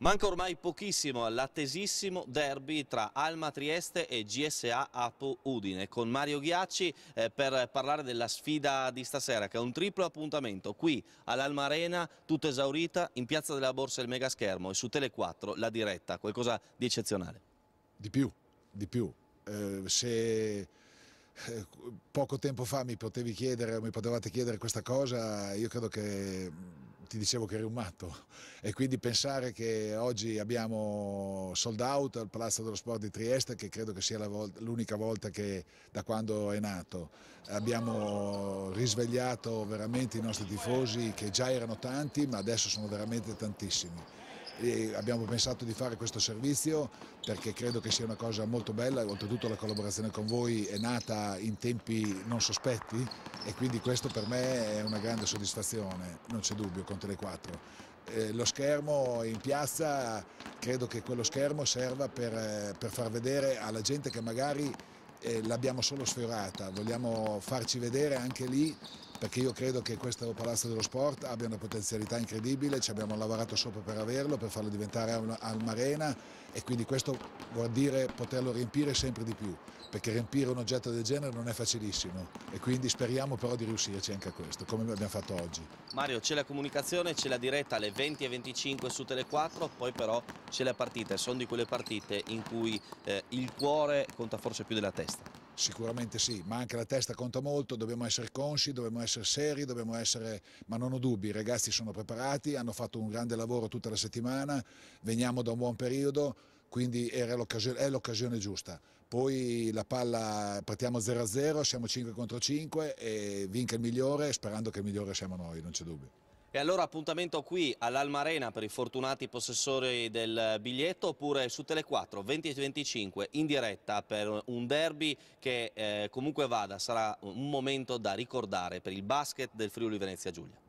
Manca ormai pochissimo all'attesissimo derby tra Alma Trieste e GSA Apo Udine con Mario Ghiacci eh, per parlare della sfida di stasera che è un triplo appuntamento qui all'Alma Arena tutta esaurita in Piazza della Borsa il megaschermo e su Tele 4 la diretta, qualcosa di eccezionale. Di più, di più. Eh, se eh, poco tempo fa mi potevi chiedere o mi potevate chiedere questa cosa io credo che ti dicevo che eri un matto e quindi pensare che oggi abbiamo sold out al Palazzo dello Sport di Trieste che credo che sia l'unica volta che da quando è nato abbiamo risvegliato veramente i nostri tifosi che già erano tanti ma adesso sono veramente tantissimi e abbiamo pensato di fare questo servizio perché credo che sia una cosa molto bella, oltretutto la collaborazione con voi è nata in tempi non sospetti e quindi questo per me è una grande soddisfazione, non c'è dubbio, con Tele4. Eh, lo schermo in piazza, credo che quello schermo serva per, eh, per far vedere alla gente che magari eh, l'abbiamo solo sfiorata, vogliamo farci vedere anche lì perché io credo che questo Palazzo dello Sport abbia una potenzialità incredibile, ci abbiamo lavorato sopra per averlo, per farlo diventare un'arena e quindi questo vuol dire poterlo riempire sempre di più, perché riempire un oggetto del genere non è facilissimo e quindi speriamo però di riuscirci anche a questo, come abbiamo fatto oggi. Mario, c'è la comunicazione, c'è la diretta alle 20.25 su Tele4, poi però c'è la partita, sono di quelle partite in cui eh, il cuore conta forse più della testa. Sicuramente sì, ma anche la testa conta molto, dobbiamo essere consci, dobbiamo essere essere seri, dobbiamo essere, ma non ho dubbi, i ragazzi sono preparati, hanno fatto un grande lavoro tutta la settimana, veniamo da un buon periodo, quindi è l'occasione giusta. Poi la palla, partiamo 0-0, siamo 5 contro 5 e vinca il migliore sperando che il migliore siamo noi, non c'è dubbio. E allora appuntamento qui all'Almarena per i fortunati possessori del biglietto oppure su Tele4 20 e 25 in diretta per un derby che eh, comunque vada sarà un momento da ricordare per il basket del Friuli Venezia Giulia.